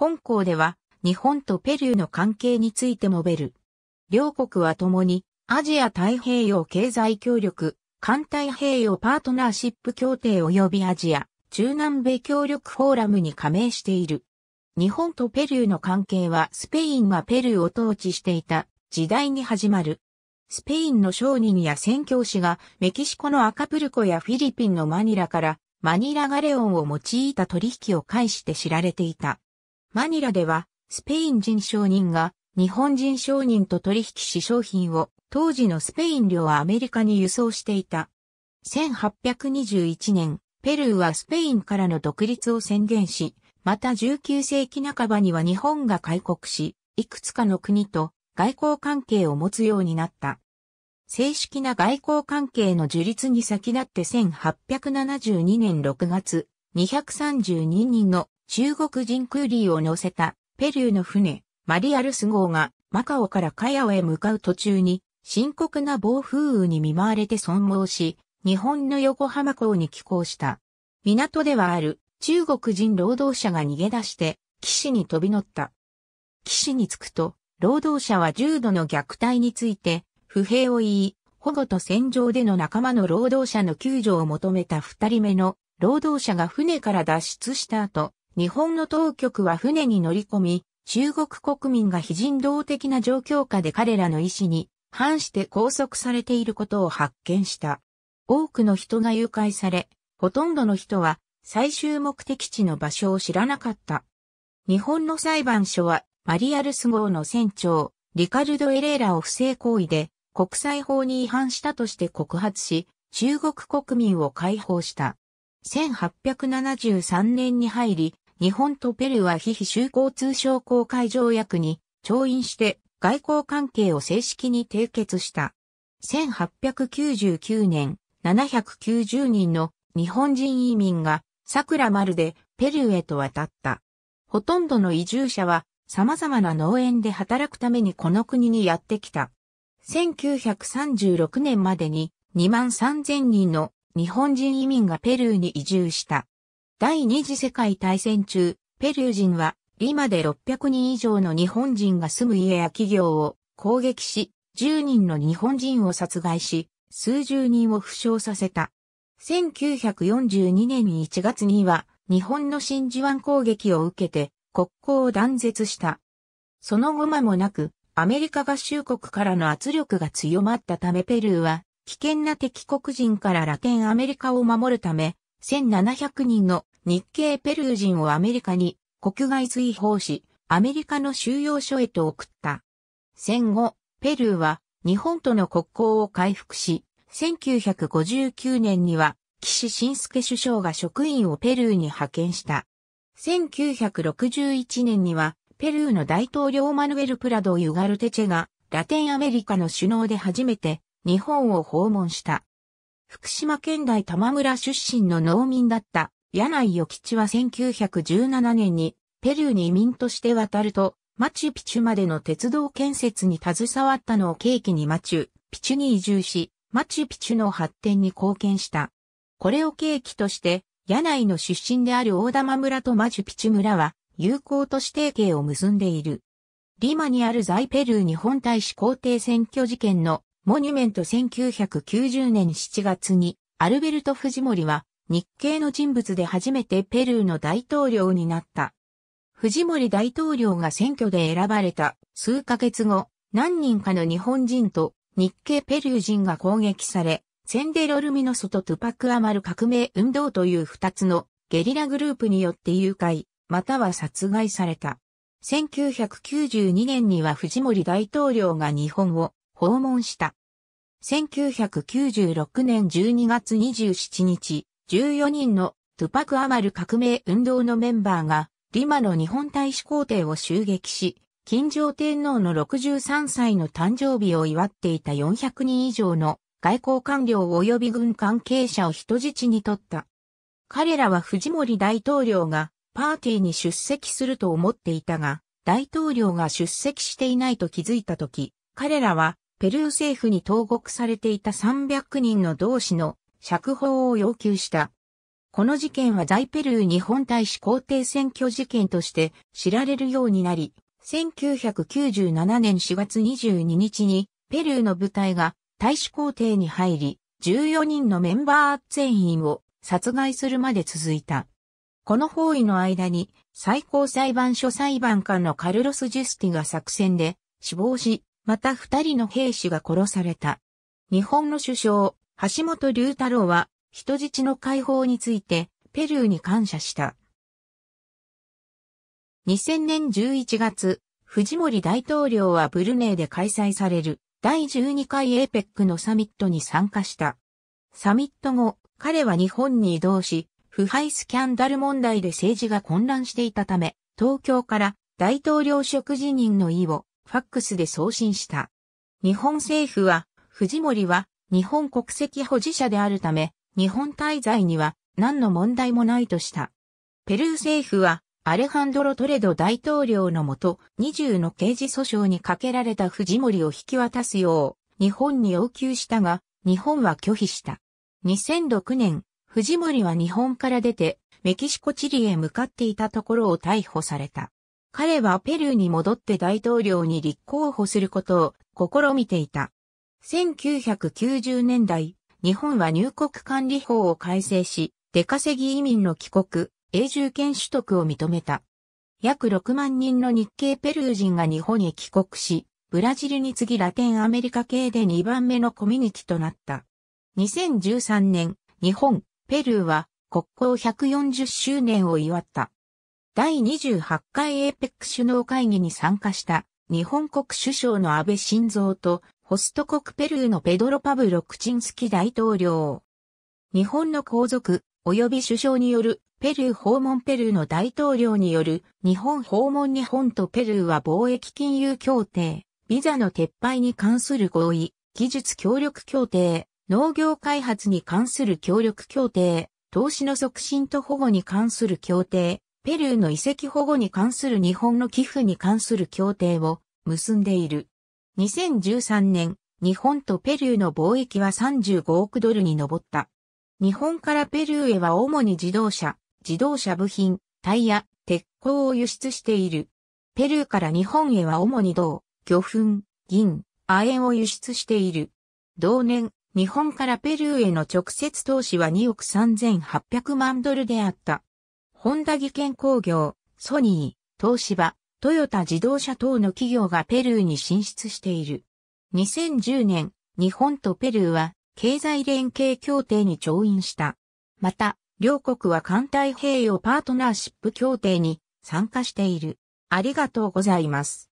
本校では日本とペルーの関係について述べる。両国は共にアジア太平洋経済協力、環太平洋パートナーシップ協定及びアジア中南米協力フォーラムに加盟している。日本とペルーの関係はスペインがペルーを統治していた時代に始まる。スペインの商人や宣教師がメキシコのアカプルコやフィリピンのマニラからマニラガレオンを用いた取引を介して知られていた。マニラでは、スペイン人商人が日本人商人と取引し商品を当時のスペイン領はアメリカに輸送していた。1821年、ペルーはスペインからの独立を宣言し、また19世紀半ばには日本が開国し、いくつかの国と外交関係を持つようになった。正式な外交関係の樹立に先立って1872年6月、232人の中国人クーリーを乗せたペルーの船マリアルス号がマカオからカヤオへ向かう途中に深刻な暴風雨に見舞われて損耗し、日本の横浜港に寄港した。港ではある中国人労働者が逃げ出して岸に飛び乗った。岸に着くと、労働者は重度の虐待について不平を言い、保護と戦場での仲間の労働者の救助を求めた二人目の労働者が船から脱出した後、日本の当局は船に乗り込み、中国国民が非人道的な状況下で彼らの意思に反して拘束されていることを発見した。多くの人が誘拐され、ほとんどの人は最終目的地の場所を知らなかった。日本の裁判所はマリアルス号の船長、リカルド・エレーラを不正行為で国際法に違反したとして告発し、中国国民を解放した。1873年に入り、日本とペルーは非非州交通商工会条約に調印して外交関係を正式に締結した。1899年、790人の日本人移民が桜丸でペルーへと渡った。ほとんどの移住者は様々な農園で働くためにこの国にやってきた。1936年までに2万3000人の日本人移民がペルーに移住した。第二次世界大戦中、ペルー人は、リマで600人以上の日本人が住む家や企業を攻撃し、10人の日本人を殺害し、数十人を負傷させた。1942年1月には、日本の真珠湾攻撃を受けて、国交を断絶した。その後間もなく、アメリカ合衆国からの圧力が強まったためペルーは、危険な敵国人からラテンアメリカを守るため、1700人の日系ペルー人をアメリカに国外追放し、アメリカの収容所へと送った。戦後、ペルーは日本との国交を回復し、1959年には岸信介首相が職員をペルーに派遣した。1961年にはペルーの大統領マヌエル・プラド・ユガルテチェがラテンアメリカの首脳で初めて日本を訪問した。福島県内玉村出身の農民だった柳井与吉は1917年にペルーに移民として渡ると、マチュピチュまでの鉄道建設に携わったのを契機にマチュピチュに移住し、マチュピチュの発展に貢献した。これを契機として、柳井の出身である大玉村とマチュピチュ村は、友好都市提携を結んでいる。リマにある在ペルー日本大使公邸選挙事件のモニュメント1990年7月にアルベルト・フジモリは日系の人物で初めてペルーの大統領になった。藤森大統領が選挙で選ばれた数ヶ月後、何人かの日本人と日系ペルー人が攻撃され、センデロルミノソとトゥパクアマル革命運動という二つのゲリラグループによって誘拐、または殺害された。1992年には藤森大統領が日本を訪問した。1996年12月27日、14人のトゥパク・アマル革命運動のメンバーが、リマの日本大使公邸を襲撃し、金城天皇の63歳の誕生日を祝っていた400人以上の外交官僚及び軍関係者を人質に取った。彼らは藤森大統領がパーティーに出席すると思っていたが、大統領が出席していないと気づいたとき、彼らはペルー政府に投獄されていた300人の同志の釈放を要求した。この事件は在ペルー日本大使公邸選挙事件として知られるようになり、1997年4月22日にペルーの部隊が大使公邸に入り、14人のメンバー全員を殺害するまで続いた。この包囲の間に最高裁判所裁判官のカルロス・ジュスティが作戦で死亡し、また二人の兵士が殺された。日本の首相、橋本龍太郎は人質の解放についてペルーに感謝した。2000年11月、藤森大統領はブルネイで開催される第12回 APEC のサミットに参加した。サミット後、彼は日本に移動し、腐敗スキャンダル問題で政治が混乱していたため、東京から大統領職辞任の意をファックスで送信した。日本政府は、藤森は日本国籍保持者であるため、日本滞在には何の問題もないとした。ペルー政府は、アレハンドロ・トレド大統領のもと、20の刑事訴訟にかけられた藤森を引き渡すよう、日本に要求したが、日本は拒否した。2006年、藤森は日本から出て、メキシコチリへ向かっていたところを逮捕された。彼はペルーに戻って大統領に立候補することを試みていた。1990年代、日本は入国管理法を改正し、出稼ぎ移民の帰国、永住権取得を認めた。約6万人の日系ペルー人が日本へ帰国し、ブラジルに次ぎラテンアメリカ系で2番目のコミュニティとなった。2013年、日本、ペルーは国交140周年を祝った。第28回 APEC 首脳会議に参加した日本国首相の安倍晋三とホスト国ペルーのペドロ・パブロ・クチンスキ大統領。日本の皇族、及び首相によるペルー訪問ペルーの大統領による日本訪問日本とペルーは貿易金融協定、ビザの撤廃に関する合意、技術協力協定、農業開発に関する協力協定、投資の促進と保護に関する協定、ペルーの遺跡保護に関する日本の寄付に関する協定を結んでいる。2013年、日本とペルーの貿易は35億ドルに上った。日本からペルーへは主に自動車、自動車部品、タイヤ、鉄鋼を輸出している。ペルーから日本へは主に銅、魚粉、銀、亜鉛を輸出している。同年、日本からペルーへの直接投資は2億3800万ドルであった。ホンダ技研工業、ソニー、東芝、トヨタ自動車等の企業がペルーに進出している。2010年、日本とペルーは経済連携協定に調印した。また、両国は艦隊平洋パートナーシップ協定に参加している。ありがとうございます。